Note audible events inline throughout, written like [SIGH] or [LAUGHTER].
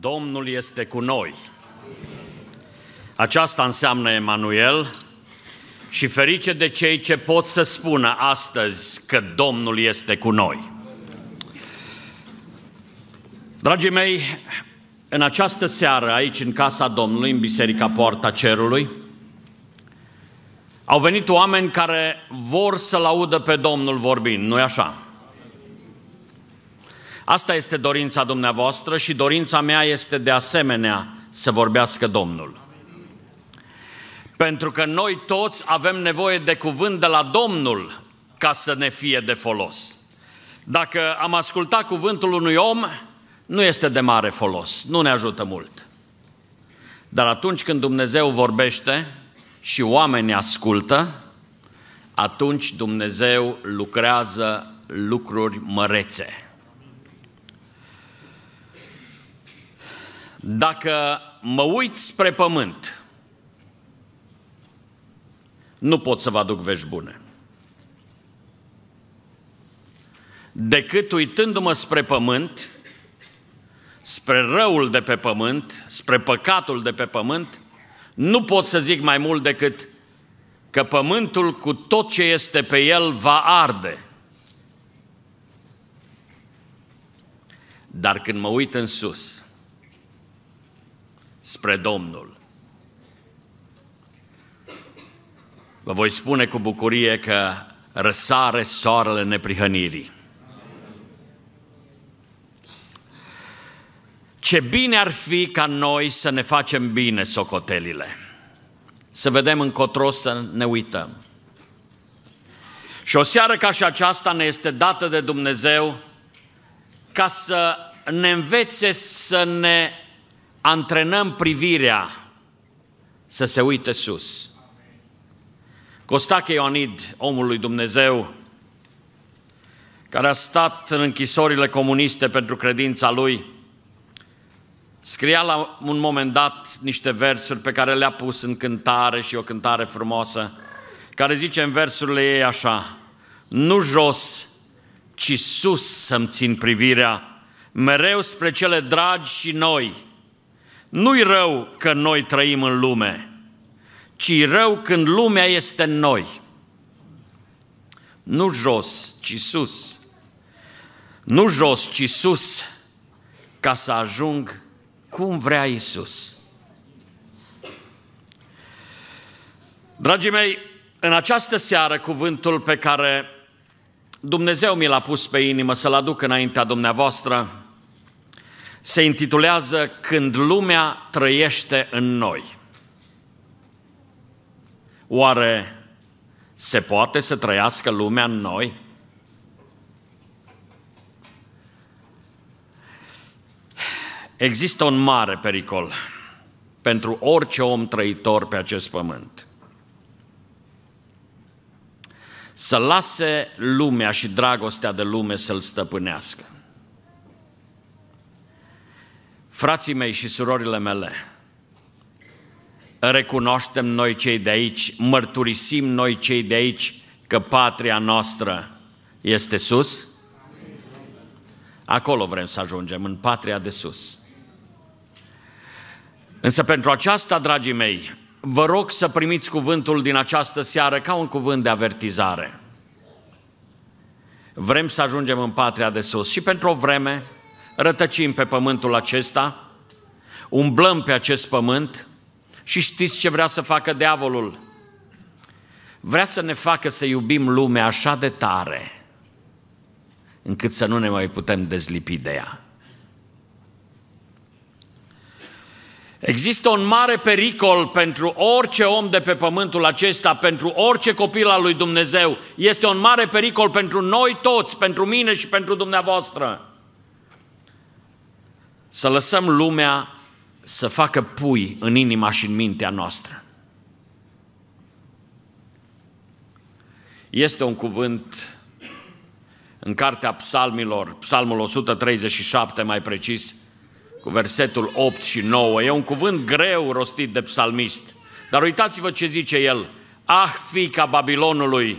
Domnul este cu noi. Aceasta înseamnă Emanuel și ferice de cei ce pot să spună astăzi că Domnul este cu noi. Dragii mei, în această seară aici în casa Domnului, în biserica Poarta Cerului, au venit oameni care vor să-L audă pe Domnul vorbind, nu-i așa? Asta este dorința dumneavoastră și dorința mea este de asemenea să vorbească Domnul. Pentru că noi toți avem nevoie de cuvânt de la Domnul ca să ne fie de folos. Dacă am ascultat cuvântul unui om, nu este de mare folos, nu ne ajută mult. Dar atunci când Dumnezeu vorbește și oamenii ascultă, atunci Dumnezeu lucrează lucruri mărețe. Dacă mă uit spre pământ, nu pot să vă aduc vești bune. Decât uitându-mă spre pământ, spre răul de pe pământ, spre păcatul de pe pământ, nu pot să zic mai mult decât că pământul cu tot ce este pe el va arde. Dar când mă uit în sus, spre Domnul. Vă voi spune cu bucurie că răsare soarele neprihănirii. Ce bine ar fi ca noi să ne facem bine socotelile, să vedem încotro să ne uităm. Și o seară ca și aceasta ne este dată de Dumnezeu ca să ne învețe să ne antrenăm privirea să se uite sus. Costache Ionid, omul lui Dumnezeu, care a stat în închisorile comuniste pentru credința lui, scria la un moment dat niște versuri pe care le-a pus în cântare și o cântare frumoasă, care zice în versurile ei așa, nu jos, ci sus să-mi țin privirea, mereu spre cele dragi și noi, nu-i rău că noi trăim în lume, ci rău când lumea este în noi. Nu jos, ci sus. Nu jos, ci sus, ca să ajung cum vrea Isus. Dragii mei, în această seară cuvântul pe care Dumnezeu mi l-a pus pe inimă să-l aduc înaintea dumneavoastră se intitulează Când lumea trăiește în noi. Oare se poate să trăiască lumea în noi? Există un mare pericol pentru orice om trăitor pe acest pământ. Să lase lumea și dragostea de lume să-l stăpânească. Frații mei și surorile mele, recunoaștem noi cei de aici, mărturisim noi cei de aici că patria noastră este sus? Acolo vrem să ajungem, în patria de sus. Însă pentru aceasta, dragii mei, vă rog să primiți cuvântul din această seară ca un cuvânt de avertizare. Vrem să ajungem în patria de sus și pentru o vreme rătăcim pe pământul acesta, umblăm pe acest pământ și știți ce vrea să facă diavolul? Vrea să ne facă să iubim lumea așa de tare, încât să nu ne mai putem dezlipi de ea. Există un mare pericol pentru orice om de pe pământul acesta, pentru orice copil al lui Dumnezeu. Este un mare pericol pentru noi toți, pentru mine și pentru dumneavoastră. Să lăsăm lumea să facă pui în inima și în mintea noastră. Este un cuvânt în cartea psalmilor, psalmul 137 mai precis, cu versetul 8 și 9. E un cuvânt greu rostit de psalmist. Dar uitați-vă ce zice el. Ah, fica Babilonului,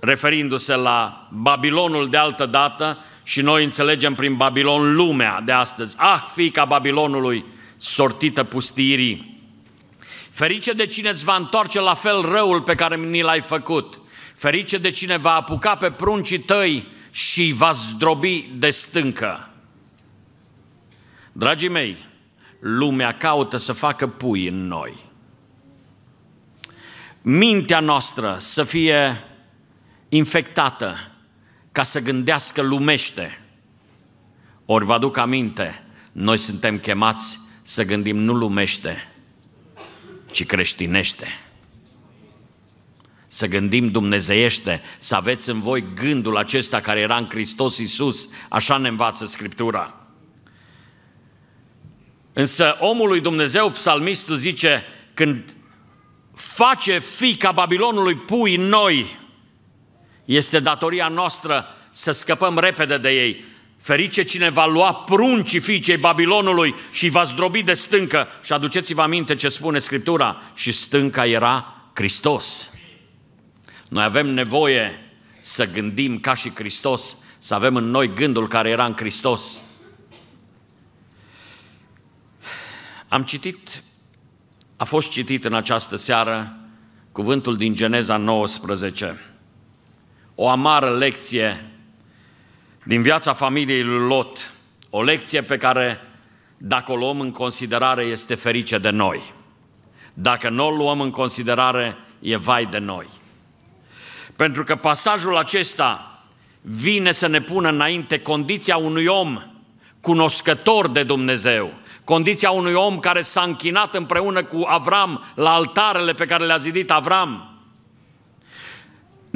referindu-se la Babilonul de altă dată, și noi înțelegem prin Babilon lumea de astăzi. Ah, fiica Babilonului, sortită pustirii. Ferice de cine îți va întoarce la fel răul pe care ni l-ai făcut. Ferice de cine va apuca pe pruncii tăi și va zdrobi de stâncă. Dragii mei, lumea caută să facă pui în noi. Mintea noastră să fie infectată ca să gândească lumește. Ori vă aduc aminte, noi suntem chemați să gândim nu lumește, ci creștinește. Să gândim dumnezeiește, să aveți în voi gândul acesta care era în Hristos Iisus, așa ne învață Scriptura. Însă omul lui Dumnezeu, psalmistul zice, când face fica Babilonului pui noi, este datoria noastră să scăpăm repede de ei. Ferice cine va lua pruncii fiicei Babilonului și va zdrobi de stâncă. Și aduceți-vă aminte ce spune Scriptura. Și stânca era Hristos. Noi avem nevoie să gândim ca și Hristos, să avem în noi gândul care era în Hristos. Am citit, a fost citit în această seară cuvântul din Geneza 19 o amară lecție din viața familiei lui Lot, o lecție pe care, dacă o luăm în considerare, este ferice de noi. Dacă nu o luăm în considerare, e vai de noi. Pentru că pasajul acesta vine să ne pună înainte condiția unui om cunoscător de Dumnezeu, condiția unui om care s-a închinat împreună cu Avram la altarele pe care le-a zidit Avram,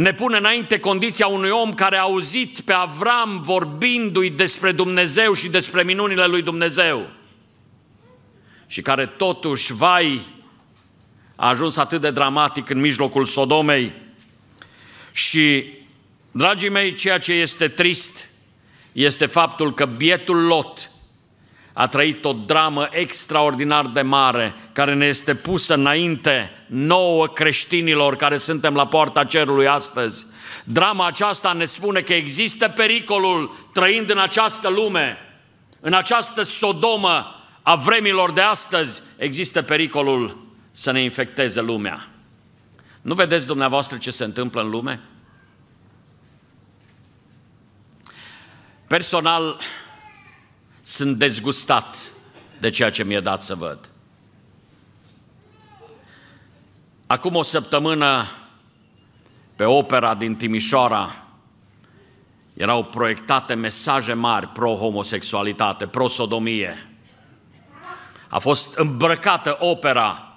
ne pune înainte condiția unui om care a auzit pe Avram vorbindu-i despre Dumnezeu și despre minunile lui Dumnezeu și care totuși, vai, a ajuns atât de dramatic în mijlocul Sodomei. Și, dragii mei, ceea ce este trist este faptul că bietul Lot, a trăit o dramă extraordinar de mare care ne este pusă înainte nouă creștinilor care suntem la poarta cerului astăzi. Drama aceasta ne spune că există pericolul trăind în această lume, în această sodomă a vremilor de astăzi, există pericolul să ne infecteze lumea. Nu vedeți dumneavoastră ce se întâmplă în lume? Personal, sunt dezgustat de ceea ce mi-e dat să văd. Acum o săptămână, pe opera din Timișoara, erau proiectate mesaje mari pro-homosexualitate, pro-sodomie. A fost îmbrăcată opera,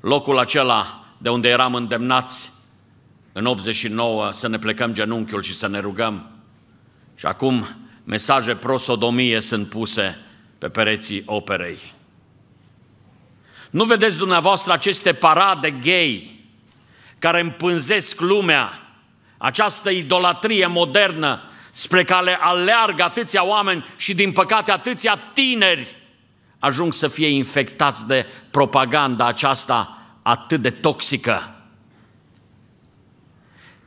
locul acela de unde eram îndemnați în 89 să ne plecăm genunchiul și să ne rugăm. Și acum mesaje prosodomie sunt puse pe pereții operei. Nu vedeți dumneavoastră aceste parade gay care împânzesc lumea, această idolatrie modernă spre care aleargă atâția oameni și din păcate atâția tineri ajung să fie infectați de propaganda aceasta atât de toxică.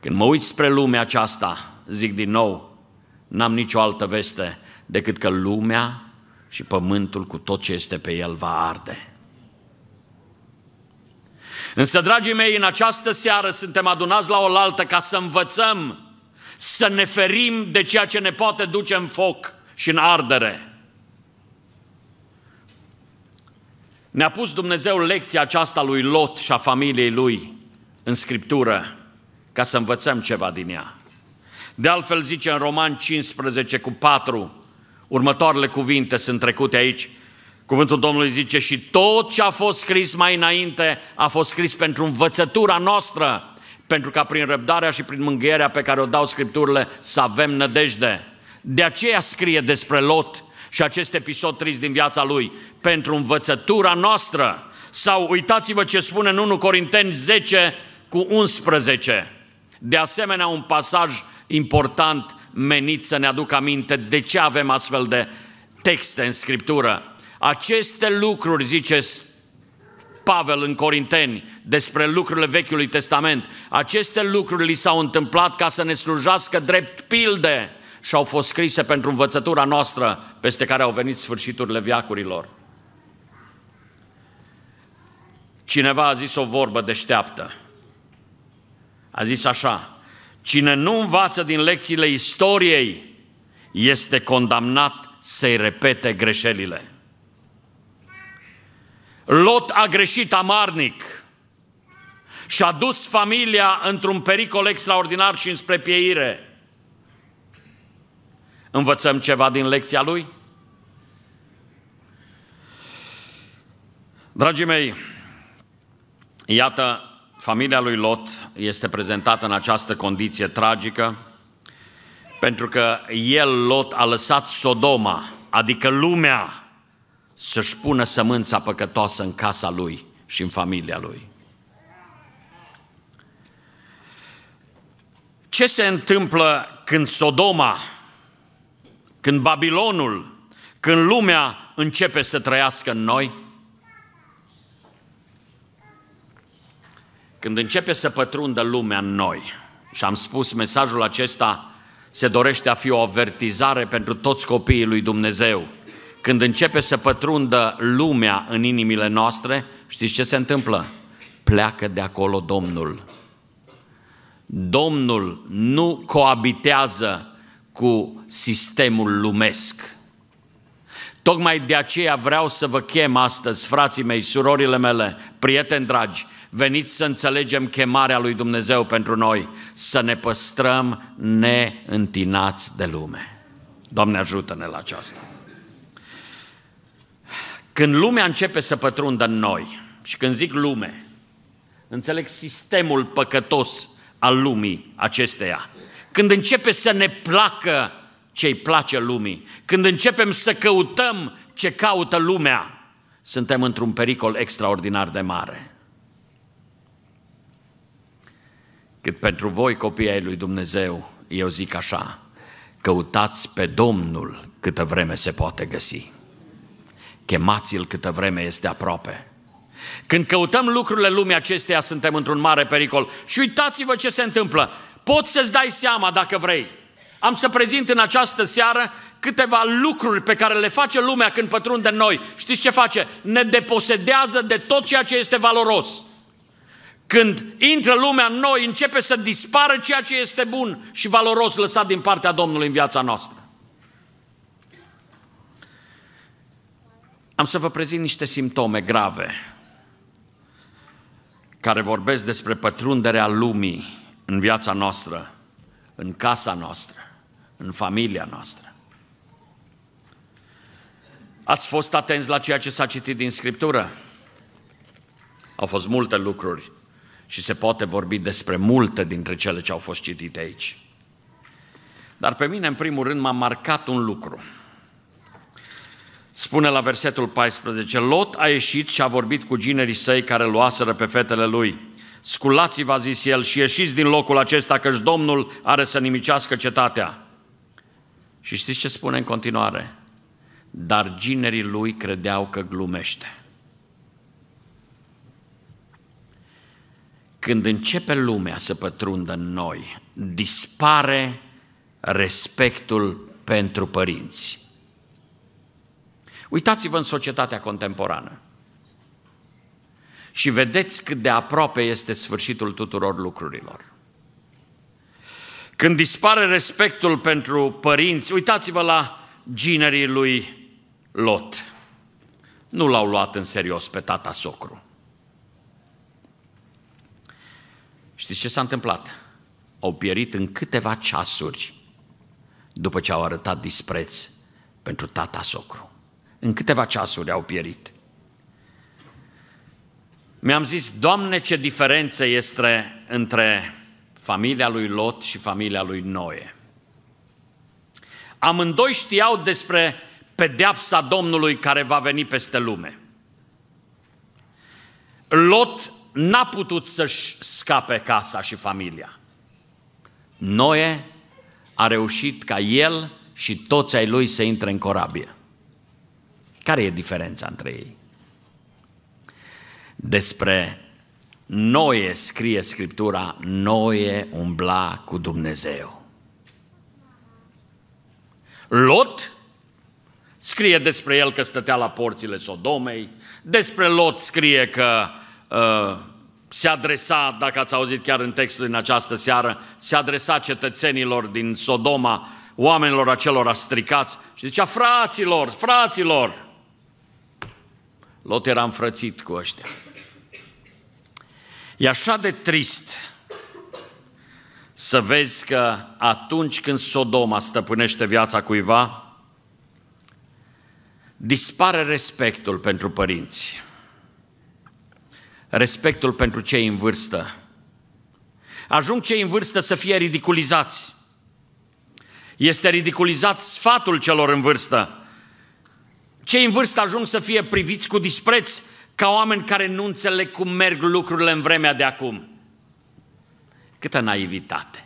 Când mă uit spre lumea aceasta, zic din nou, n-am nicio altă veste decât că lumea și pământul cu tot ce este pe el va arde. Însă, dragii mei, în această seară suntem adunați la oaltă ca să învățăm să ne ferim de ceea ce ne poate duce în foc și în ardere. Ne-a pus Dumnezeu lecția aceasta lui Lot și a familiei lui în Scriptură ca să învățăm ceva din ea. De altfel zice în Roman 15 cu 4, următoarele cuvinte sunt trecute aici. Cuvântul Domnului zice și tot ce a fost scris mai înainte a fost scris pentru învățătura noastră, pentru ca prin răbdarea și prin mângâierea pe care o dau Scripturile să avem nădejde. De aceea scrie despre Lot și acest episod trist din viața lui, pentru învățătura noastră. Sau uitați-vă ce spune în 1 Corinteni 10 cu 11. De asemenea, un pasaj important menit să ne aducă aminte de ce avem astfel de texte în Scriptură. Aceste lucruri, zice Pavel în Corinteni despre lucrurile Vechiului Testament, aceste lucruri li s-au întâmplat ca să ne slujească drept pilde și au fost scrise pentru învățătura noastră peste care au venit sfârșiturile viacurilor. Cineva a zis o vorbă deșteaptă. A zis așa, Cine nu învață din lecțiile istoriei este condamnat să-i repete greșelile. Lot a greșit amarnic și a dus familia într-un pericol extraordinar și înspre pieire. Învățăm ceva din lecția lui? Dragii mei, iată familia lui Lot este prezentată în această condiție tragică pentru că el, Lot, a lăsat Sodoma, adică lumea, să-și pună sămânța păcătoasă în casa lui și în familia lui. Ce se întâmplă când Sodoma, când Babilonul, când lumea începe să trăiască în noi? Când începe să pătrundă lumea în noi, și am spus mesajul acesta, se dorește a fi o avertizare pentru toți copiii lui Dumnezeu. Când începe să pătrundă lumea în inimile noastre, știți ce se întâmplă? Pleacă de acolo Domnul. Domnul nu coabitează cu sistemul lumesc. Tocmai de aceea vreau să vă chem astăzi, frații mei, surorile mele, prieteni dragi, Veniți să înțelegem chemarea lui Dumnezeu pentru noi, să ne păstrăm neîntinați de lume. Doamne ajută-ne la aceasta. Când lumea începe să pătrundă în noi, și când zic lume, înțeleg sistemul păcătos al lumii acesteia, când începe să ne placă ce îi place lumii, când începem să căutăm ce caută lumea, suntem într-un pericol extraordinar de mare. Cât pentru voi, copii ai lui Dumnezeu, eu zic așa, căutați pe Domnul câtă vreme se poate găsi. Chemați-L câtă vreme este aproape. Când căutăm lucrurile lumii acesteia, suntem într-un mare pericol. Și uitați-vă ce se întâmplă. Poți să-ți dai seama dacă vrei. Am să prezint în această seară câteva lucruri pe care le face lumea când pătrunde noi. Știți ce face? Ne deposedează de tot ceea ce este valoros. Când intră lumea în noi, începe să dispară ceea ce este bun și valoros lăsat din partea Domnului în viața noastră. Am să vă prezint niște simptome grave care vorbesc despre pătrunderea lumii în viața noastră, în casa noastră, în familia noastră. Ați fost atenți la ceea ce s-a citit din Scriptură? Au fost multe lucruri și se poate vorbi despre multe dintre cele ce au fost citite aici. Dar pe mine, în primul rând, m-a marcat un lucru. Spune la versetul 14, Lot a ieșit și a vorbit cu ginerii săi care luaseră pe fetele lui. Sculați-vă, a zis el, și ieșiți din locul acesta, căci Domnul are să nimicească cetatea. Și știți ce spune în continuare? Dar ginerii lui credeau că glumește. Când începe lumea să pătrundă în noi, dispare respectul pentru părinți. Uitați-vă în societatea contemporană și vedeți cât de aproape este sfârșitul tuturor lucrurilor. Când dispare respectul pentru părinți, uitați-vă la ginerii lui Lot. Nu l-au luat în serios pe tata socru. Știți ce s-a întâmplat? Au pierit în câteva ceasuri după ce au arătat dispreț pentru tata socru. În câteva ceasuri au pierit. Mi-am zis, Doamne, ce diferență este între familia lui Lot și familia lui Noe. Amândoi știau despre pedeapsa Domnului care va veni peste lume. Lot n-a putut să-și scape casa și familia. Noe a reușit ca el și toți ai lui să intre în corabie. Care e diferența între ei? Despre Noe scrie Scriptura, Noe umbla cu Dumnezeu. Lot scrie despre el că stătea la porțile Sodomei, despre Lot scrie că Uh, se adresa, dacă ați auzit chiar în textul din această seară, se adresa cetățenilor din Sodoma, oamenilor acelor stricați și zicea, fraților, fraților! Lot era înfrățit cu ăștia. E așa de trist să vezi că atunci când Sodoma stăpânește viața cuiva, dispare respectul pentru părinți respectul pentru cei în vârstă. Ajung cei în vârstă să fie ridiculizați. Este ridiculizat sfatul celor în vârstă. Cei în vârstă ajung să fie priviți cu dispreț ca oameni care nu înțeleg cum merg lucrurile în vremea de acum. Câtă naivitate!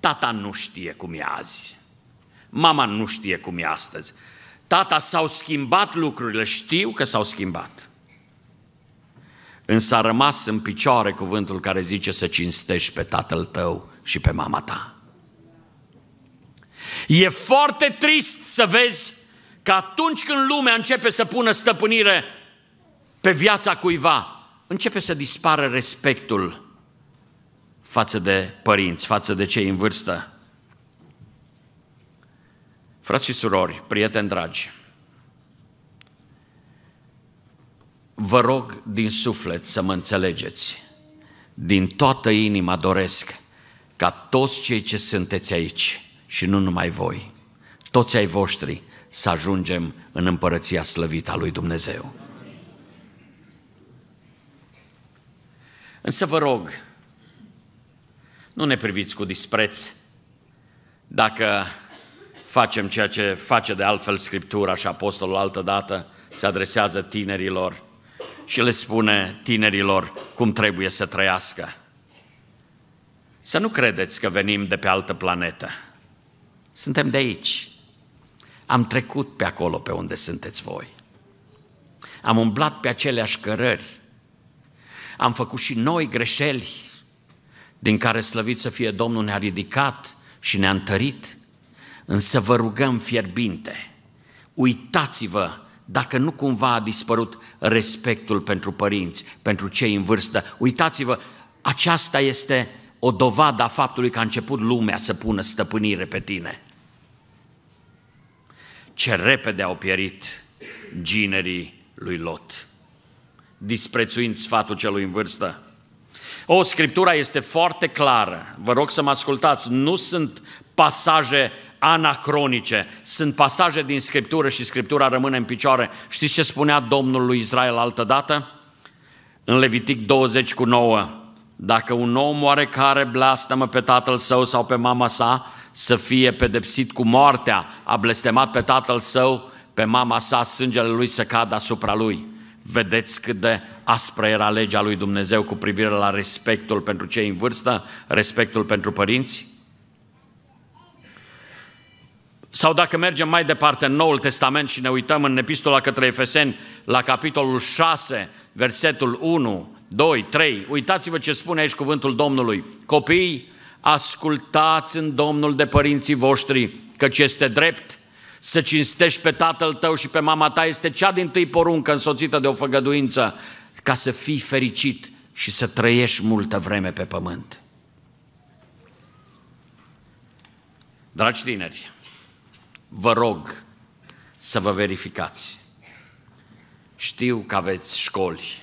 Tata nu știe cum e azi. Mama nu știe cum e astăzi. Tata s-au schimbat lucrurile, știu că s-au schimbat însă a rămas în picioare cuvântul care zice să cinstești pe tatăl tău și pe mama ta. E foarte trist să vezi că atunci când lumea începe să pună stăpânire pe viața cuiva, începe să dispară respectul față de părinți, față de cei în vârstă. Frați și surori, prieteni dragi, vă rog din suflet să mă înțelegeți. Din toată inima doresc ca toți cei ce sunteți aici și nu numai voi, toți ai voștri, să ajungem în împărăția slăvită a lui Dumnezeu. Însă vă rog, nu ne priviți cu dispreț dacă facem ceea ce face de altfel Scriptura și Apostolul altă dată, se adresează tinerilor și le spune tinerilor cum trebuie să trăiască. Să nu credeți că venim de pe altă planetă. Suntem de aici. Am trecut pe acolo pe unde sunteți voi. Am umblat pe aceleași cărări. Am făcut și noi greșeli din care slăvit să fie Domnul ne-a ridicat și ne-a întărit. Însă vă rugăm fierbinte, uitați-vă dacă nu cumva a dispărut respectul pentru părinți, pentru cei în vârstă. Uitați-vă, aceasta este o dovadă a faptului că a început lumea să pună stăpânire pe tine. Ce repede au pierit ginerii lui Lot, disprețuind sfatul celui în vârstă. O, Scriptura este foarte clară, vă rog să mă ascultați, nu sunt pasaje anacronice, sunt pasaje din Scriptură și Scriptura rămâne în picioare. Știți ce spunea Domnul lui Israel altă dată? În Levitic 20 cu 9, dacă un om oarecare blastămă pe tatăl său sau pe mama sa, să fie pedepsit cu moartea, a blestemat pe tatăl său, pe mama sa, sângele lui să cadă asupra lui. Vedeți cât de aspră era legea lui Dumnezeu cu privire la respectul pentru cei în vârstă, respectul pentru părinți? Sau dacă mergem mai departe în Noul Testament și ne uităm în epistola către Efeseni, la capitolul 6, versetul 1, 2, 3, uitați-vă ce spune aici cuvântul Domnului. Copii, ascultați în Domnul de părinții voștri, căci este drept să cinstești pe tatăl tău și pe mama ta este cea din tâi poruncă însoțită de o făgăduință, ca să fii fericit și să trăiești multă vreme pe pământ. Dragi tineri, vă rog să vă verificați. Știu că aveți școli.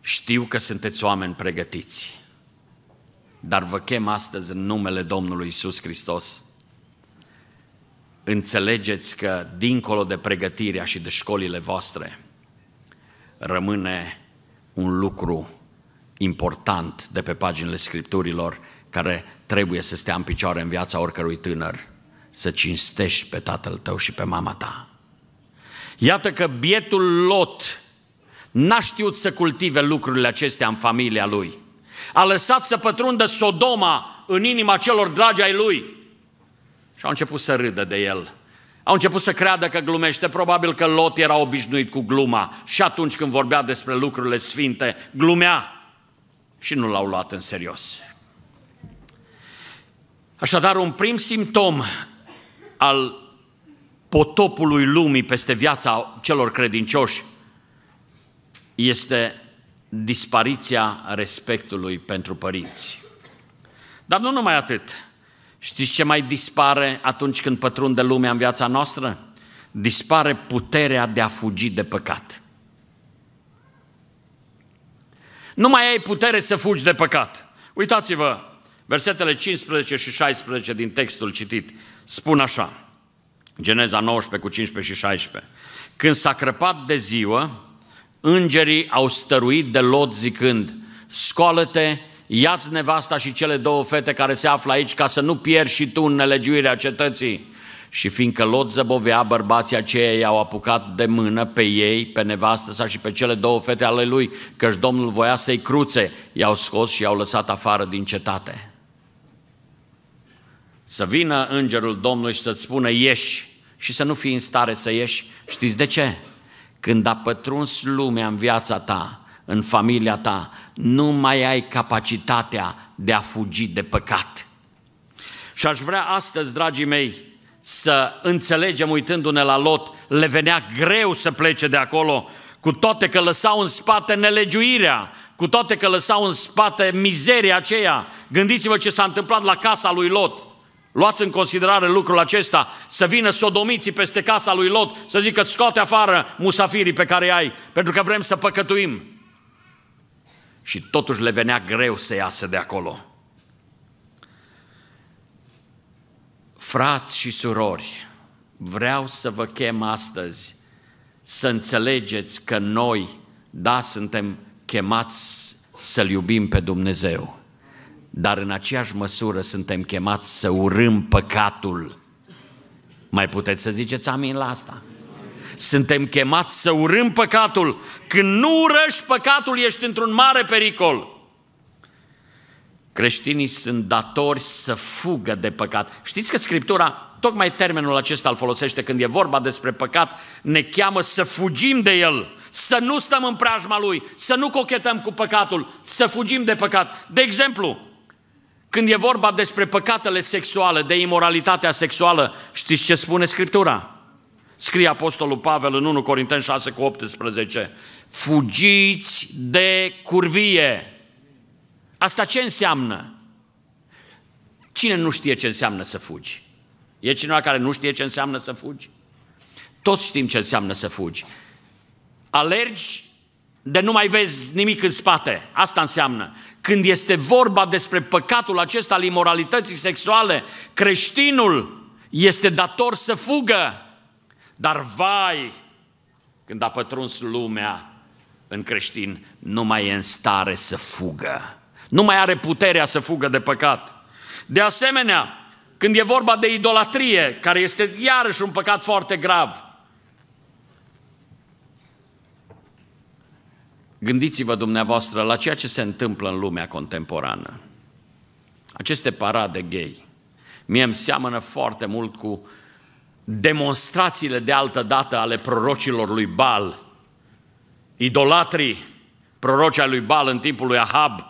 Știu că sunteți oameni pregătiți. Dar vă chem astăzi în numele Domnului Isus Hristos. Înțelegeți că dincolo de pregătirea și de școlile voastre rămâne un lucru important de pe paginile Scripturilor care trebuie să stea în picioare în viața oricărui tânăr, să cinstești pe tatăl tău și pe mama ta. Iată că bietul Lot n-a știut să cultive lucrurile acestea în familia lui. A lăsat să pătrundă Sodoma în inima celor dragi ai lui. Și au început să râdă de el. Au început să creadă că glumește. Probabil că Lot era obișnuit cu gluma și atunci când vorbea despre lucrurile sfinte, glumea și nu l-au luat în serios. Așadar, un prim simptom al potopului lumii peste viața celor credincioși este dispariția respectului pentru părinți. Dar nu numai atât. Știți ce mai dispare atunci când pătrunde lumea în viața noastră? Dispare puterea de a fugi de păcat. Nu mai ai putere să fugi de păcat. Uitați-vă, Versetele 15 și 16 din textul citit spun așa, Geneza 19 cu 15 și 16. Când s-a crăpat de ziua, îngerii au stăruit de Lot zicând, scoală-te, ia-ți nevasta și cele două fete care se află aici ca să nu pierzi și tu în nelegiuirea cetății. Și fiindcă Lot zăbovea, bărbații aceia i-au apucat de mână pe ei, pe nevastă sa și pe cele două fete ale lui, căci Domnul voia să-i cruțe, i-au scos și i-au lăsat afară din cetate. Să vină îngerul Domnului și să-ți spună ieși și să nu fii în stare să ieși. Știți de ce? Când a pătruns lumea în viața ta, în familia ta, nu mai ai capacitatea de a fugi de păcat. Și aș vrea astăzi, dragii mei, să înțelegem uitându-ne la Lot, le venea greu să plece de acolo, cu toate că lăsau în spate nelegiuirea, cu toate că lăsau în spate mizeria aceea. Gândiți-vă ce s-a întâmplat la casa lui Lot. Luați în considerare lucrul acesta, să vină sodomiții peste casa lui Lot, să zică scoate afară musafirii pe care ai, pentru că vrem să păcătuim. Și totuși le venea greu să iasă de acolo. Frați și surori, vreau să vă chem astăzi să înțelegeți că noi, da, suntem chemați să-L iubim pe Dumnezeu dar în aceeași măsură suntem chemați să urâm păcatul. Mai puteți să ziceți amin la asta? Suntem chemați să urâm păcatul. Când nu urăști păcatul, ești într-un mare pericol. Creștinii sunt datori să fugă de păcat. Știți că Scriptura, tocmai termenul acesta îl folosește când e vorba despre păcat, ne cheamă să fugim de el, să nu stăm în preajma lui, să nu cochetăm cu păcatul, să fugim de păcat. De exemplu, când e vorba despre păcatele sexuale, de imoralitatea sexuală, știți ce spune Scriptura? Scrie Apostolul Pavel în 1 Corinteni 6 cu 18. Fugiți de curvie. Asta ce înseamnă? Cine nu știe ce înseamnă să fugi? E cineva care nu știe ce înseamnă să fugi? Toți știm ce înseamnă să fugi. Alergi de nu mai vezi nimic în spate. Asta înseamnă. Când este vorba despre păcatul acesta al imoralității sexuale, creștinul este dator să fugă. Dar vai, când a pătruns lumea în creștin, nu mai e în stare să fugă. Nu mai are puterea să fugă de păcat. De asemenea, când e vorba de idolatrie, care este iarăși un păcat foarte grav, Gândiți-vă dumneavoastră la ceea ce se întâmplă în lumea contemporană. Aceste parade gay. Mie îmi seamănă foarte mult cu demonstrațiile de altă dată ale prorocilor lui Bal, idolatrii prorocea lui Bal în timpul lui Ahab,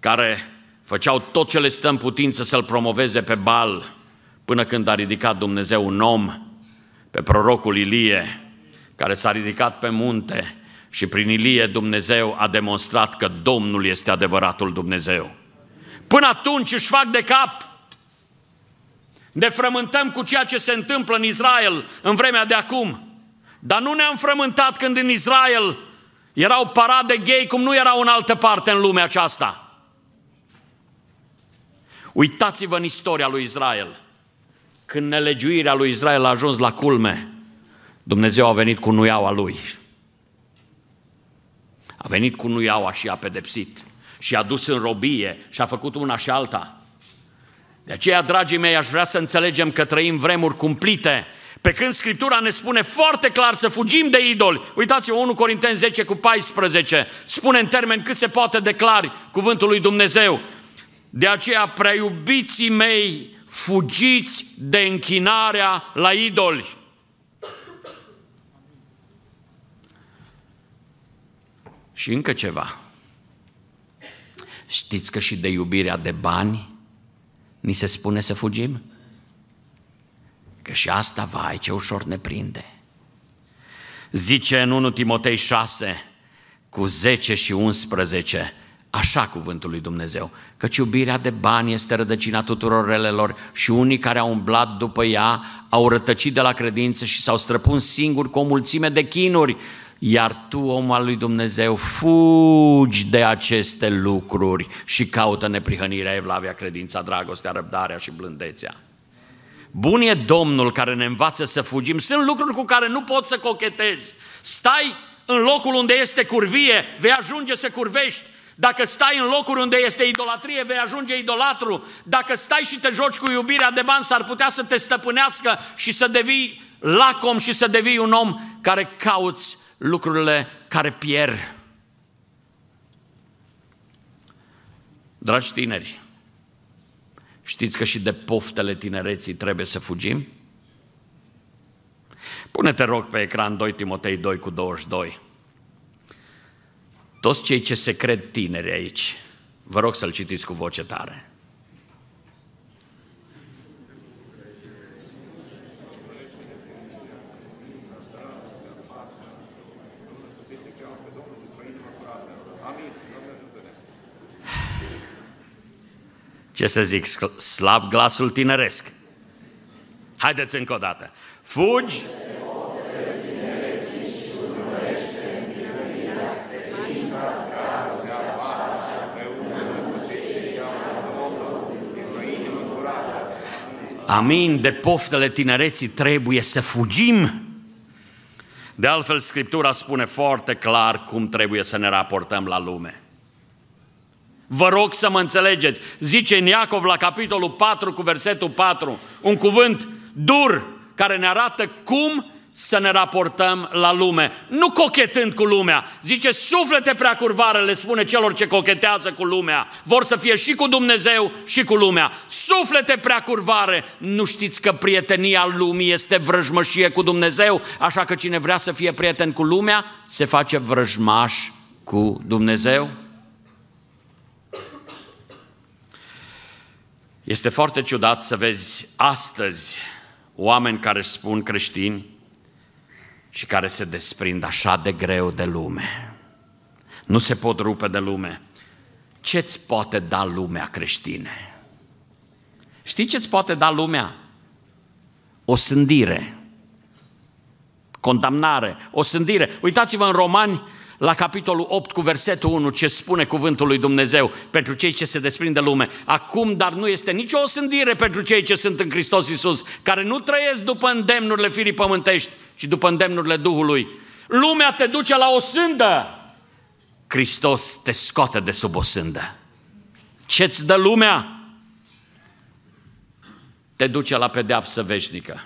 care făceau tot ce le stă în putință să-l promoveze pe Bal, până când a ridicat Dumnezeu un om, pe prorocul Ilie, care s-a ridicat pe munte și prin Ilie Dumnezeu a demonstrat că Domnul este adevăratul Dumnezeu. Până atunci își fac de cap, ne frământăm cu ceea ce se întâmplă în Israel în vremea de acum. Dar nu ne-am frământat când în Israel erau parade gay cum nu erau în altă parte în lumea aceasta. Uitați-vă în istoria lui Israel. Când nelegiuirea lui Israel a ajuns la culme, Dumnezeu a venit cu nuiaua lui. A venit cu nuiaua și a pedepsit. Și a dus în robie și a făcut una și alta. De aceea, dragii mei, aș vrea să înțelegem că trăim vremuri cumplite, pe când Scriptura ne spune foarte clar să fugim de idoli. Uitați-vă, 1 Corinteni 10 cu 14 spune în termen cât se poate declari cuvântul lui Dumnezeu. De aceea, preiubiții mei, fugiți de închinarea la idoli. Și încă ceva. Știți că și de iubirea de bani ni se spune să fugim? Că și asta, vai, ce ușor ne prinde. Zice în 1 Timotei 6, cu 10 și 11, așa cuvântul lui Dumnezeu, căci iubirea de bani este rădăcina tuturor relelor și unii care au umblat după ea au rătăcit de la credință și s-au străpun singuri cu o mulțime de chinuri iar tu, om al lui Dumnezeu, fugi de aceste lucruri și caută neprihănirea, evlavia, credința, dragostea, răbdarea și blândețea. Bun e Domnul care ne învață să fugim. Sunt lucruri cu care nu poți să cochetezi. Stai în locul unde este curvie, vei ajunge să curvești. Dacă stai în locuri unde este idolatrie, vei ajunge idolatru. Dacă stai și te joci cu iubirea de bani, s-ar putea să te stăpânească și să devii lacom și să devii un om care cauți lucrurile care pierd. Dragi tineri, știți că și de poftele tinereții trebuie să fugim? Pune-te rog pe ecran 2 Timotei 2 cu 22. Toți cei ce se cred tineri aici, vă rog să-l citiți cu voce tare. ce să zic, slab glasul tineresc. Haideți încă o dată. Fugi Amin, de poftele tinereții trebuie să fugim. De altfel, Scriptura spune foarte clar cum trebuie să ne raportăm la lume. Vă rog să mă înțelegeți. Zice în Iacov la capitolul 4 cu versetul 4, un cuvânt dur care ne arată cum să ne raportăm la lume, nu cochetând cu lumea. Zice, suflete prea curvare, le spune celor ce cochetează cu lumea. Vor să fie și cu Dumnezeu și cu lumea. Suflete prea curvare, nu știți că prietenia lumii este vrăjmășie cu Dumnezeu, așa că cine vrea să fie prieten cu lumea, se face vrăjmaș cu Dumnezeu? Este foarte ciudat să vezi astăzi oameni care spun creștini și care se desprind așa de greu de lume. Nu se pot rupe de lume. Ce-ți poate da lumea creștine? Știi ce-ți poate da lumea? O sândire. Condamnare, o sândire. Uitați-vă în Romani, la capitolul 8 cu versetul 1 ce spune cuvântul lui Dumnezeu pentru cei ce se desprind de lume. Acum, dar nu este nicio osândire pentru cei ce sunt în Hristos Iisus, care nu trăiesc după îndemnurile firii pământești, ci după îndemnurile Duhului. Lumea te duce la o sândă. Hristos te scoate de sub o sândă. Ce-ți dă lumea? Te duce la pedeapsă veșnică.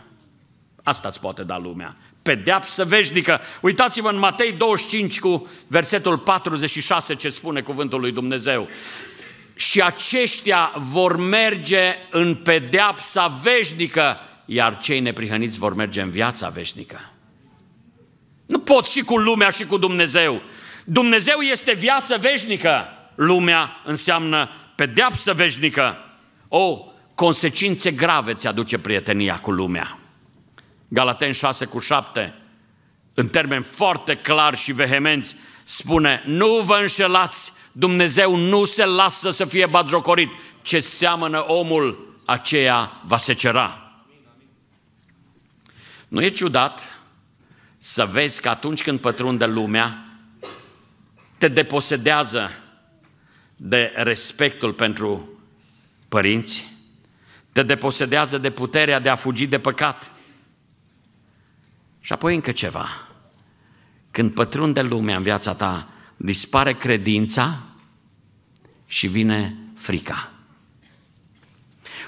Asta îți poate da lumea pedeapsă veșnică. Uitați-vă în Matei 25 cu versetul 46 ce spune cuvântul lui Dumnezeu. Și aceștia vor merge în pedeapsa veșnică, iar cei neprihăniți vor merge în viața veșnică. Nu pot și cu lumea și cu Dumnezeu. Dumnezeu este viață veșnică. Lumea înseamnă pedeapsă veșnică. O, consecințe grave ți aduce prietenia cu lumea. Galaten 6 cu 7, în termeni foarte clar și vehemenți, spune, nu vă înșelați, Dumnezeu nu se lasă să fie badjocorit. Ce seamănă omul, aceea va secera. Nu e ciudat să vezi că atunci când pătrunde lumea, te deposedează de respectul pentru părinți, te deposedează de puterea de a fugi de păcat – și apoi încă ceva. Când pătrunde lumea în viața ta, dispare credința și vine frica.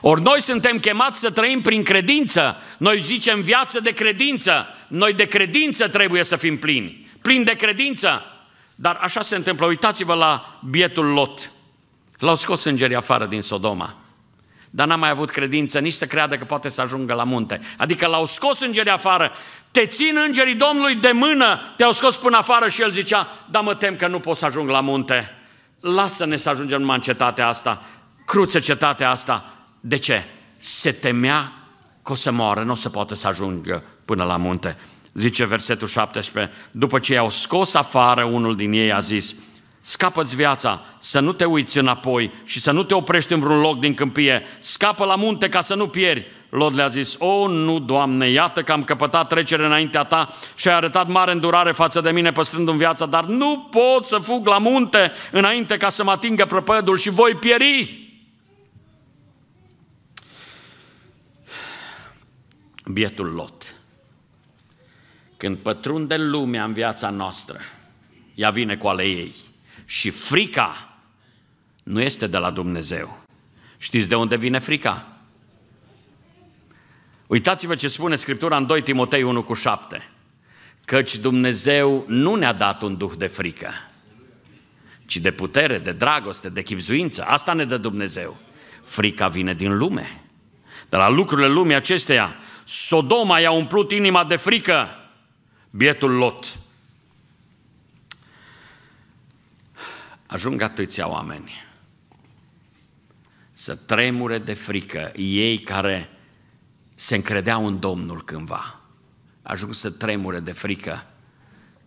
Ori noi suntem chemați să trăim prin credință. Noi zicem viață de credință. Noi de credință trebuie să fim plini. Plini de credință. Dar așa se întâmplă. Uitați-vă la bietul Lot. L-au scos îngerii afară din Sodoma. Dar n-a mai avut credință nici să creadă că poate să ajungă la munte. Adică l-au scos îngerii afară te țin îngerii Domnului de mână, te-au scos până afară și el zicea, dar mă tem că nu pot să ajung la munte, lasă-ne să ajungem numai în cetatea asta, cruță cetatea asta. De ce? Se temea că o să moară, nu o să poată să ajungă până la munte. Zice versetul 17, după ce i-au scos afară, unul din ei a zis, scapă-ți viața, să nu te uiți înapoi și să nu te oprești în vreun loc din câmpie, scapă la munte ca să nu pieri, Lot le-a zis, o, nu, Doamne, iată că am căpătat trecere înaintea Ta și ai arătat mare îndurare față de mine păstrând mi viața, dar nu pot să fug la munte înainte ca să mă atingă prăpădul și voi pieri. Bietul Lot, când pătrunde lumea în viața noastră, ea vine cu ale ei și frica nu este de la Dumnezeu. Știți de unde vine frica? Uitați-vă ce spune Scriptura în 2 Timotei 1 cu 7. Căci Dumnezeu nu ne-a dat un duh de frică, ci de putere, de dragoste, de chipzuință. Asta ne dă Dumnezeu. Frica vine din lume. De la lucrurile lumii acesteia, Sodoma i-a umplut inima de frică, bietul Lot. Ajung atâția oameni să tremure de frică ei care se încredeau în Domnul cândva. Ajung să tremure de frică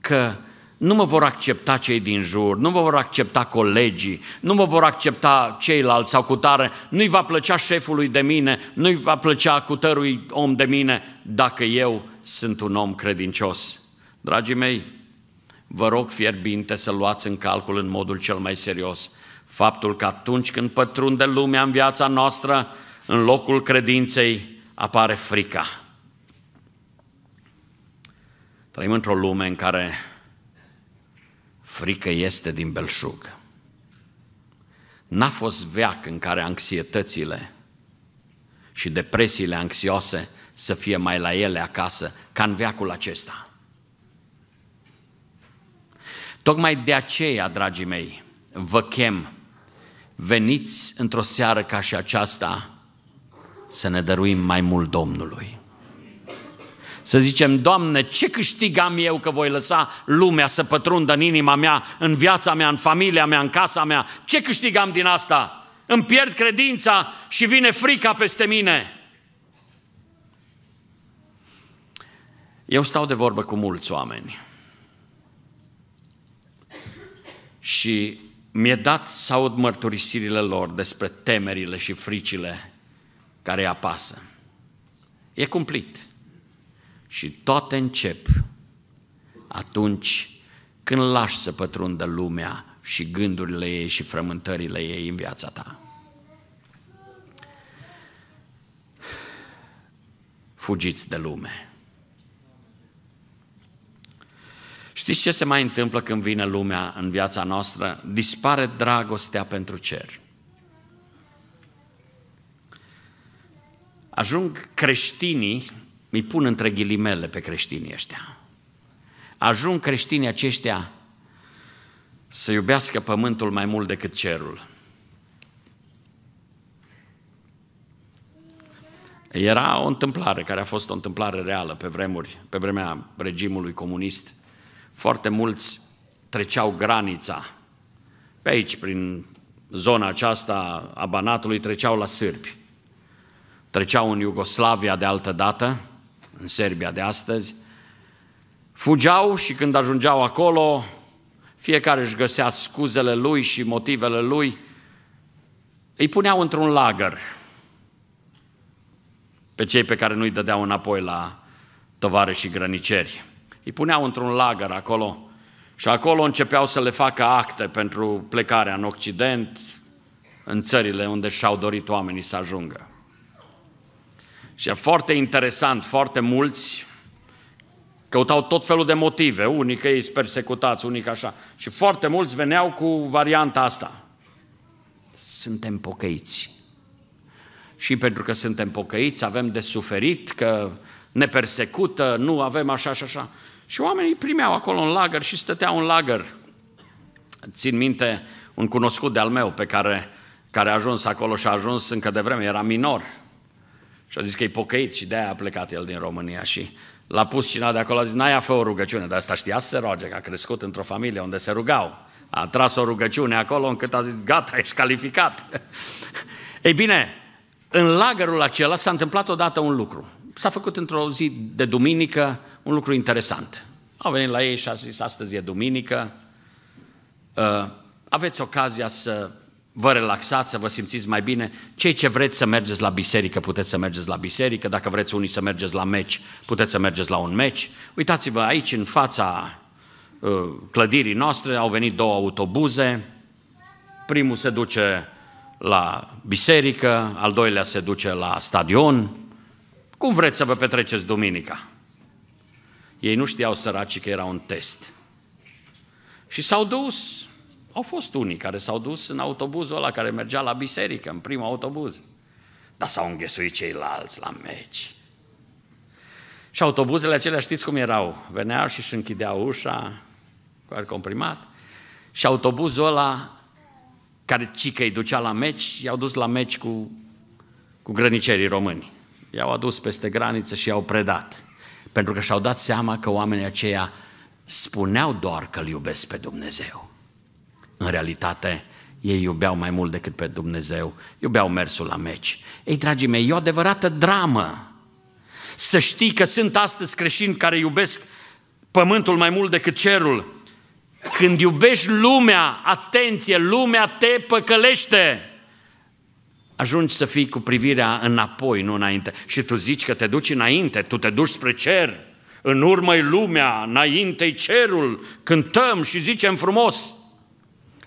că nu mă vor accepta cei din jur, nu mă vor accepta colegii, nu mă vor accepta ceilalți sau cutare, nu-i va plăcea șefului de mine, nu-i va plăcea cutărui om de mine dacă eu sunt un om credincios. Dragii mei, vă rog fierbinte să luați în calcul în modul cel mai serios faptul că atunci când pătrunde lumea în viața noastră, în locul credinței, apare frica. Trăim într-o lume în care frică este din belșug. N-a fost veac în care anxietățile și depresiile anxioase să fie mai la ele acasă, ca în veacul acesta. Tocmai de aceea, dragii mei, vă chem, veniți într-o seară ca și aceasta să ne dăruim mai mult Domnului. Să zicem, Doamne, ce câștigam eu că voi lăsa lumea să pătrundă în inima mea, în viața mea, în familia mea, în casa mea? Ce câștigam din asta? Îmi pierd credința și vine frica peste mine. Eu stau de vorbă cu mulți oameni și mi-e dat să aud mărturisirile lor despre temerile și fricile care apasă. E cumplit. Și toate încep atunci când lași să pătrundă lumea și gândurile ei și frământările ei în viața ta. Fugiți de lume. Știți ce se mai întâmplă când vine lumea în viața noastră? Dispare dragostea pentru cer. Ajung creștinii, îi pun între ghilimele pe creștinii ăștia, ajung creștinii aceștia să iubească pământul mai mult decât cerul. Era o întâmplare care a fost o întâmplare reală pe vremuri, pe vremea regimului comunist. Foarte mulți treceau granița pe aici, prin zona aceasta a Banatului, treceau la sârbi treceau în Iugoslavia de altă dată, în Serbia de astăzi, fugeau și când ajungeau acolo, fiecare își găsea scuzele lui și motivele lui, îi puneau într-un lagăr pe cei pe care nu-i dădeau înapoi la tovare și grăniceri. Îi puneau într-un lagăr acolo și acolo începeau să le facă acte pentru plecarea în Occident, în țările unde și-au dorit oamenii să ajungă. Și e foarte interesant, foarte mulți căutau tot felul de motive, unii că ei sunt persecutați, unii că așa. Și foarte mulți veneau cu varianta asta. Suntem pocăiți. Și pentru că suntem pocăiți, avem de suferit, că ne persecută, nu avem așa și așa. Și oamenii primeau acolo în lagăr și stăteau în lagăr. Țin minte un cunoscut de-al meu pe care, care a ajuns acolo și a ajuns încă de vreme, era minor, și a zis că e pocăit și de-aia a plecat el din România și l-a pus cineva de acolo, a zis, n-ai a fă o rugăciune, dar asta știa să se roage, că a crescut într-o familie unde se rugau. A tras o rugăciune acolo încât a zis, gata, ești calificat. [LAUGHS] Ei bine, în lagărul acela s-a întâmplat odată un lucru. S-a făcut într-o zi de duminică un lucru interesant. Au venit la ei și a zis, astăzi e duminică, ă, aveți ocazia să vă relaxați, să vă simțiți mai bine. Cei ce vreți să mergeți la biserică, puteți să mergeți la biserică. Dacă vreți unii să mergeți la meci, puteți să mergeți la un meci. Uitați-vă, aici în fața uh, clădirii noastre au venit două autobuze. Primul se duce la biserică, al doilea se duce la stadion. Cum vreți să vă petreceți duminica? Ei nu știau săraci că era un test. Și s-au dus au fost unii care s-au dus în autobuzul ăla care mergea la biserică, în primul autobuz. Dar s-au înghesuit ceilalți la meci. Și autobuzele acelea știți cum erau? Veneau și își închideau ușa cu aer comprimat și autobuzul ăla care cică îi ducea la meci, i-au dus la meci cu, cu grănicerii români. I-au adus peste graniță și i-au predat. Pentru că și-au dat seama că oamenii aceia spuneau doar că îl iubesc pe Dumnezeu în realitate ei iubeau mai mult decât pe Dumnezeu, iubeau mersul la meci. Ei, dragii mei, e o adevărată dramă. Să știi că sunt astăzi creștini care iubesc pământul mai mult decât cerul. Când iubești lumea, atenție, lumea te păcălește. Ajungi să fii cu privirea înapoi, nu înainte. Și tu zici că te duci înainte, tu te duci spre cer. În urmă lumea, înainte cerul. Cântăm și zicem frumos.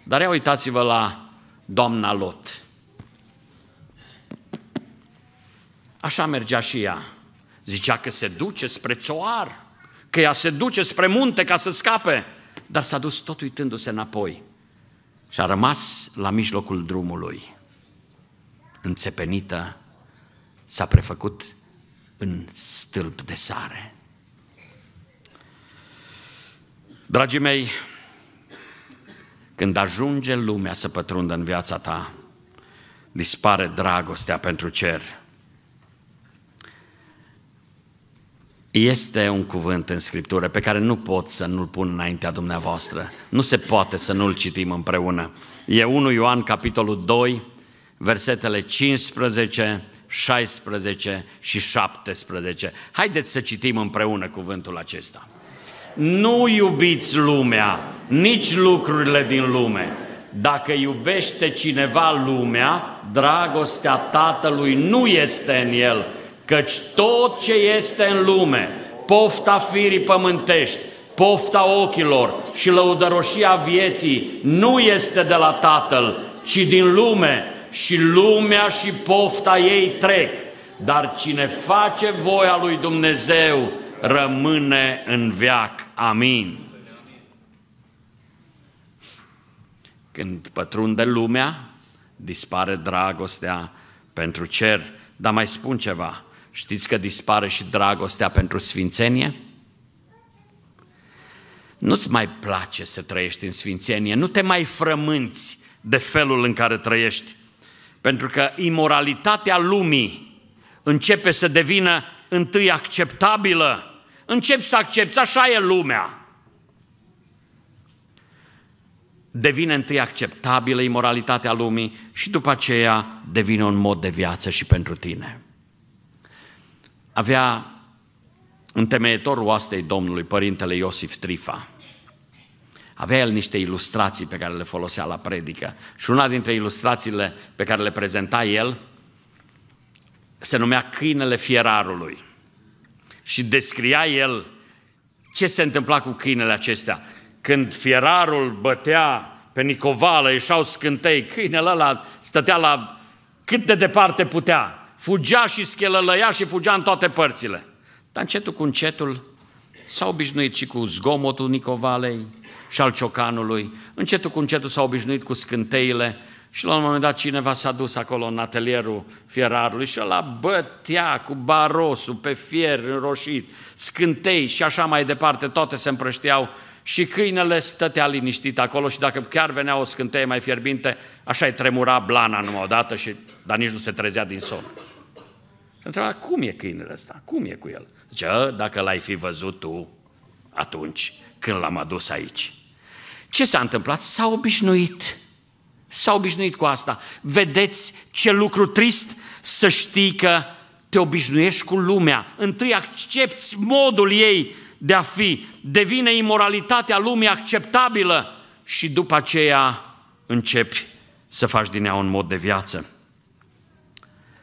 Dar ia uitați-vă la doamna Lot. Așa mergea și ea. Zicea că se duce spre țoar, că ea se duce spre munte ca să scape, dar s-a dus tot uitându-se înapoi și a rămas la mijlocul drumului. Înțepenită, s-a prefăcut în stâlp de sare. Dragii mei, când ajunge lumea să pătrundă în viața ta, dispare dragostea pentru cer. Este un cuvânt în Scriptură pe care nu pot să nu-l pun înaintea dumneavoastră. Nu se poate să nu-l citim împreună. E 1 Ioan, capitolul 2, versetele 15, 16 și 17. Haideți să citim împreună cuvântul acesta. Nu iubiți lumea, nici lucrurile din lume. Dacă iubește cineva lumea, dragostea Tatălui nu este în el, căci tot ce este în lume, pofta firii pământești, pofta ochilor și lăudăroșia vieții nu este de la Tatăl, ci din lume și lumea și pofta ei trec. Dar cine face voia lui Dumnezeu rămâne în veac. Amin. Când pătrunde lumea, dispare dragostea pentru cer. Dar mai spun ceva, știți că dispare și dragostea pentru sfințenie? Nu-ți mai place să trăiești în sfințenie, nu te mai frămânți de felul în care trăiești. Pentru că imoralitatea lumii începe să devină întâi acceptabilă. Începi să accepti, așa e lumea. devine întâi acceptabilă imoralitatea lumii și după aceea devine un mod de viață și pentru tine. Avea întemeietorul oastei Domnului, părintele Iosif Strifa. Avea el niște ilustrații pe care le folosea la predică și una dintre ilustrațiile pe care le prezenta el se numea Câinele Fierarului. Și descria el ce se întâmpla cu câinele acestea când fierarul bătea pe Nicovală, ieșau scântei, câinele ăla stătea la cât de departe putea. Fugea și schelălăia și fugea în toate părțile. Dar încetul cu încetul s-a obișnuit și cu zgomotul Nicovalei și al ciocanului. Încetul cu încetul s-a obișnuit cu scânteile și la un moment dat cineva s-a dus acolo în atelierul fierarului și la bătea cu barosul pe fier înroșit, scântei și așa mai departe, toate se împrășteau și câinele stătea liniștit acolo și dacă chiar venea o scânteie mai fierbinte, așa îi tremura blana numai odată, și, dar nici nu se trezea din somn. Și întreba, cum e câinele ăsta? Cum e cu el? Zice, ă, dacă l-ai fi văzut tu atunci când l-am adus aici. Ce s-a întâmplat? S-a obișnuit. S-a obișnuit cu asta. Vedeți ce lucru trist să știi că te obișnuiești cu lumea. Întâi accepti modul ei de a fi, devine imoralitatea lumii acceptabilă și după aceea începi să faci din ea un mod de viață.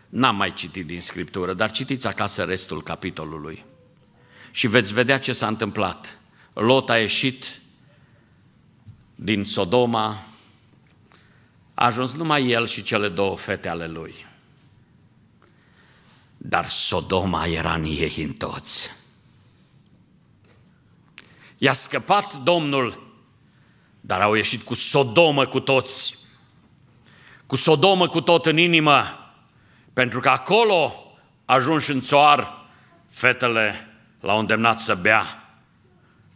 N-am mai citit din Scriptură, dar citiți acasă restul capitolului și veți vedea ce s-a întâmplat. Lot a ieșit din Sodoma, a ajuns numai el și cele două fete ale lui. Dar Sodoma era în ei în toți. I-a scăpat Domnul, dar au ieșit cu Sodomă cu toți. Cu Sodomă cu tot în inimă, pentru că acolo, ajunși în țoar, fetele l-au îndemnat să bea.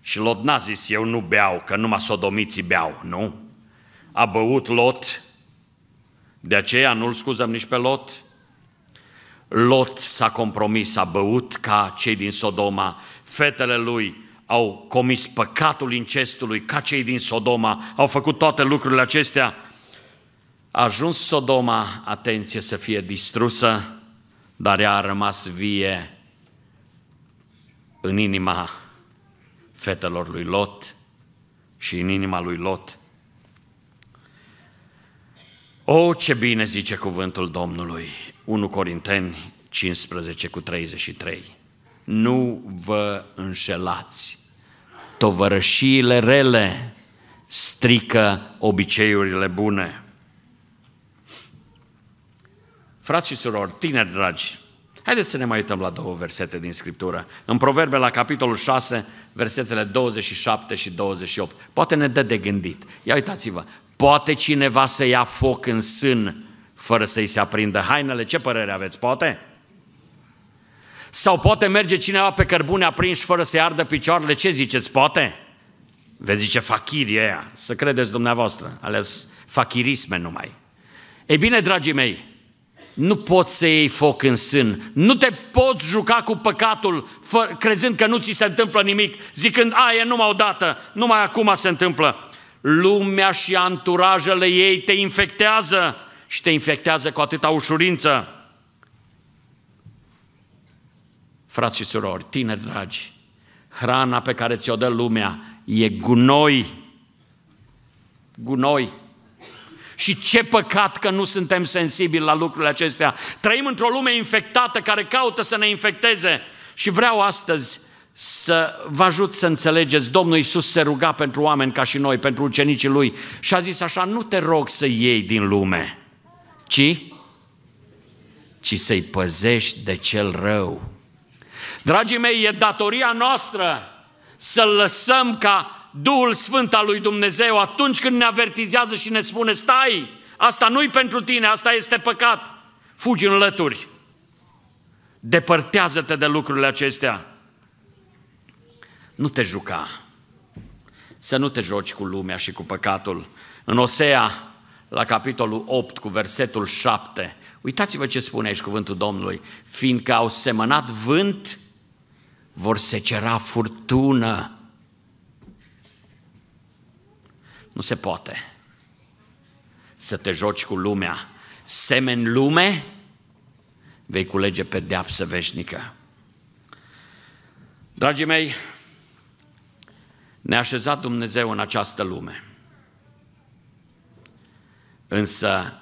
Și Lot n-a zis, eu nu beau, că numai sodomiții beau, nu? A băut Lot, de aceea nu-l scuzăm nici pe Lot. Lot s-a compromis, a băut ca cei din Sodoma, fetele lui au comis păcatul incestului, ca cei din Sodoma, au făcut toate lucrurile acestea. A ajuns Sodoma, atenție, să fie distrusă, dar ea a rămas vie în inima fetelor lui Lot și în inima lui Lot. O, ce bine zice cuvântul Domnului, 1 Corinteni 15 cu 33 nu vă înșelați. Tovărășiile rele strică obiceiurile bune. Frați și surori, tineri dragi, haideți să ne mai uităm la două versete din Scriptură. În Proverbe, la capitolul 6, versetele 27 și 28. Poate ne dă de gândit. Ia uitați-vă, poate cineva să ia foc în sân fără să-i se aprindă hainele. Ce părere aveți? Poate? Sau poate merge cineva pe cărbune aprins fără să-i ardă picioarele? Ce ziceți, poate? Vezi, zice, fachirii aia, să credeți dumneavoastră, ales fachirisme numai. Ei bine, dragii mei, nu poți să iei foc în sân. Nu te poți juca cu păcatul fă, crezând că nu ți se întâmplă nimic, zicând, a, e numai odată, numai acum se întâmplă. Lumea și anturajele ei te infectează și te infectează cu atâta ușurință. Frați și surori, tineri dragi, hrana pe care ți-o dă lumea e gunoi. Gunoi. Și ce păcat că nu suntem sensibili la lucrurile acestea. Trăim într-o lume infectată care caută să ne infecteze. Și vreau astăzi să vă ajut să înțelegeți, Domnul Iisus se ruga pentru oameni ca și noi, pentru ucenicii Lui și a zis așa, nu te rog să iei din lume, ci, ci să-i păzești de cel rău. Dragii mei, e datoria noastră să lăsăm ca Duhul Sfânt al lui Dumnezeu atunci când ne avertizează și ne spune stai, asta nu-i pentru tine, asta este păcat, fugi în lături. Depărtează-te de lucrurile acestea. Nu te juca. Să nu te joci cu lumea și cu păcatul. În Osea, la capitolul 8, cu versetul 7, uitați-vă ce spune aici cuvântul Domnului. Fiindcă au semănat vânt vor secera furtună. Nu se poate să te joci cu lumea. Semen lume, vei culege pedeapsă veșnică. Dragii mei, ne-a așezat Dumnezeu în această lume. Însă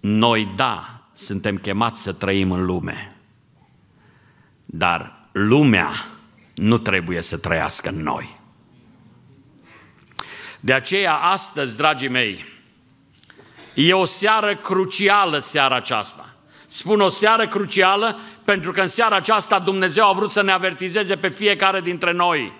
noi, da, suntem chemați să trăim în lume, dar lumea nu trebuie să trăiască în noi. De aceea, astăzi, dragii mei, e o seară crucială seara aceasta. Spun o seară crucială pentru că în seara aceasta Dumnezeu a vrut să ne avertizeze pe fiecare dintre noi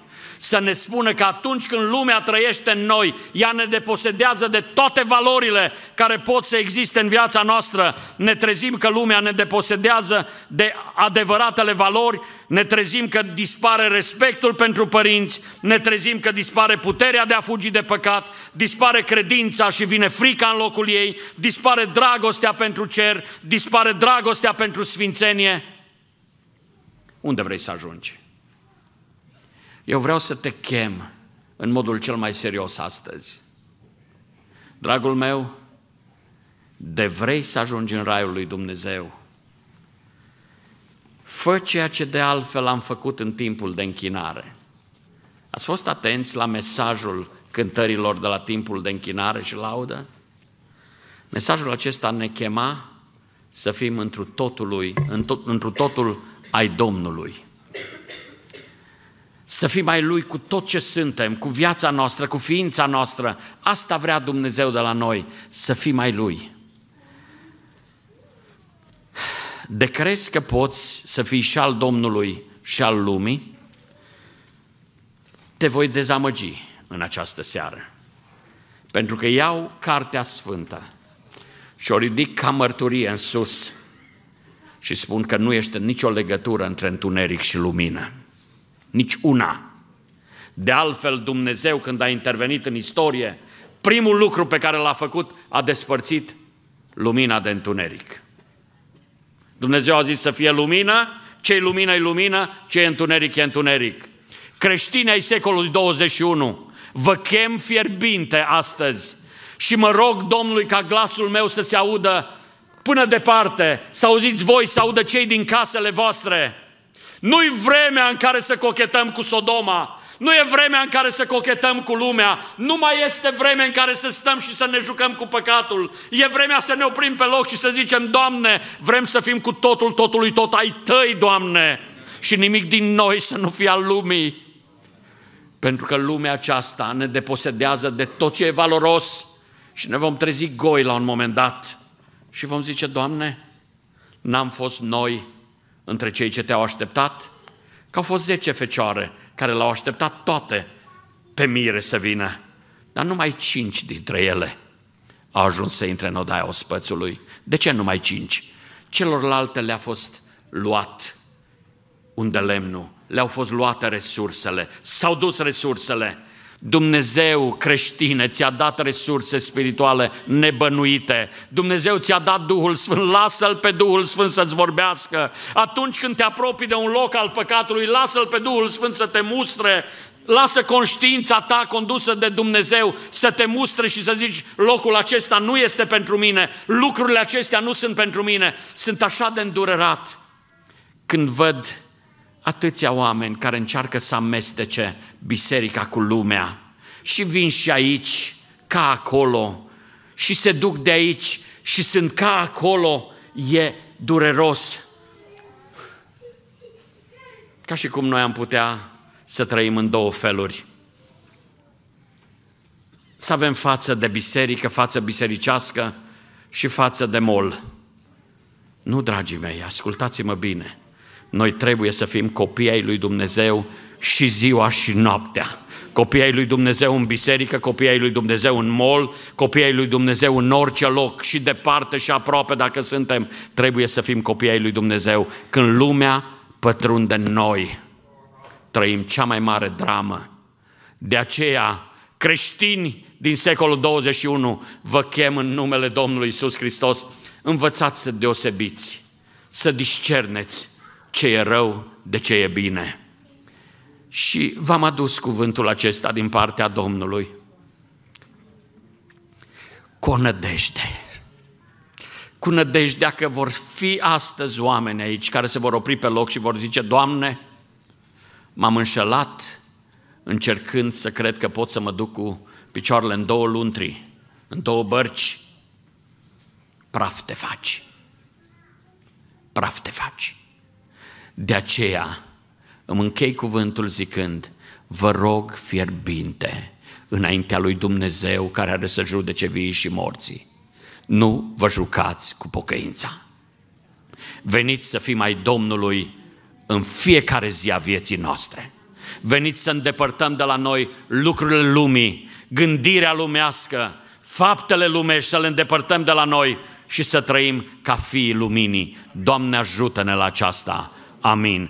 să ne spună că atunci când lumea trăiește în noi, ea ne deposedează de toate valorile care pot să existe în viața noastră. Ne trezim că lumea ne deposedează de adevăratele valori, ne trezim că dispare respectul pentru părinți, ne trezim că dispare puterea de a fugi de păcat, dispare credința și vine frica în locul ei, dispare dragostea pentru cer, dispare dragostea pentru sfințenie. Unde vrei să ajungi? Eu vreau să te chem în modul cel mai serios astăzi. Dragul meu, de vrei să ajungi în Raiul lui Dumnezeu, fă ceea ce de altfel am făcut în timpul de închinare. Ați fost atenți la mesajul cântărilor de la timpul de închinare și laudă? Mesajul acesta ne chema să fim întru totul, lui, întru totul ai Domnului să fim mai Lui cu tot ce suntem, cu viața noastră, cu ființa noastră. Asta vrea Dumnezeu de la noi, să fim mai Lui. De crezi că poți să fii și al Domnului și al lumii? Te voi dezamăgi în această seară. Pentru că iau Cartea Sfântă și o ridic ca mărturie în sus și spun că nu este nicio legătură între întuneric și lumină nici una. De altfel, Dumnezeu, când a intervenit în istorie, primul lucru pe care l-a făcut a despărțit lumina de întuneric. Dumnezeu a zis să fie lumină, ce-i lumină e lumină, ce i întuneric e întuneric. Creștinii ai secolului 21, vă chem fierbinte astăzi și mă rog Domnului ca glasul meu să se audă până departe, să auziți voi, să audă cei din casele voastre, nu-i vremea în care să cochetăm cu Sodoma. Nu e vremea în care să cochetăm cu lumea. Nu mai este vremea în care să stăm și să ne jucăm cu păcatul. E vremea să ne oprim pe loc și să zicem, Doamne, vrem să fim cu totul, totului, tot ai tăi, Doamne. Și nimic din noi să nu fie al lumii. Pentru că lumea aceasta ne deposedează de tot ce e valoros și ne vom trezi goi la un moment dat. Și vom zice, Doamne, n-am fost noi, între cei ce te-au așteptat, că au fost zece fecioare care l-au așteptat toate pe mire să vină, dar numai cinci dintre ele au ajuns să intre în odaia ospățului. De ce numai cinci? Celorlalte le-a fost luat unde lemnul, le-au fost luate resursele, s-au dus resursele, Dumnezeu creștine ți-a dat resurse spirituale nebănuite. Dumnezeu ți-a dat Duhul Sfânt. Lasă-L pe Duhul Sfânt să-ți vorbească. Atunci când te apropii de un loc al păcatului, lasă-L pe Duhul Sfânt să te mustre. Lasă conștiința ta condusă de Dumnezeu să te mustre și să zici locul acesta nu este pentru mine, lucrurile acestea nu sunt pentru mine. Sunt așa de îndurerat când văd atâția oameni care încearcă să amestece biserica cu lumea și vin și aici, ca acolo, și se duc de aici și sunt ca acolo, e dureros. Ca și cum noi am putea să trăim în două feluri. Să avem față de biserică, față bisericească și față de mol. Nu, dragii mei, ascultați-mă bine – noi trebuie să fim copii ai lui Dumnezeu și ziua și noaptea. Copii ai lui Dumnezeu în biserică, copii ai lui Dumnezeu în mol, copii ai lui Dumnezeu în orice loc și departe și aproape dacă suntem. Trebuie să fim copii ai lui Dumnezeu când lumea pătrunde în noi. Trăim cea mai mare dramă. De aceea, creștini din secolul 21, vă chem în numele Domnului Isus Hristos, învățați să deosebiți, să discerneți, ce e rău de ce e bine. Și v-am adus cuvântul acesta din partea Domnului. Cu nădejde. Cu nădejdea că vor fi astăzi oameni aici care se vor opri pe loc și vor zice, Doamne, m-am înșelat încercând să cred că pot să mă duc cu picioarele în două luntri, în două bărci. Praf te faci. Praf te faci. De aceea îmi închei cuvântul zicând, vă rog fierbinte înaintea lui Dumnezeu care are să judece vii și morții. Nu vă jucați cu pocăința. Veniți să fim mai Domnului în fiecare zi a vieții noastre. Veniți să îndepărtăm de la noi lucrurile lumii, gândirea lumească, faptele lumești, să le îndepărtăm de la noi și să trăim ca fiii luminii. Doamne ajută-ne la aceasta! Amen.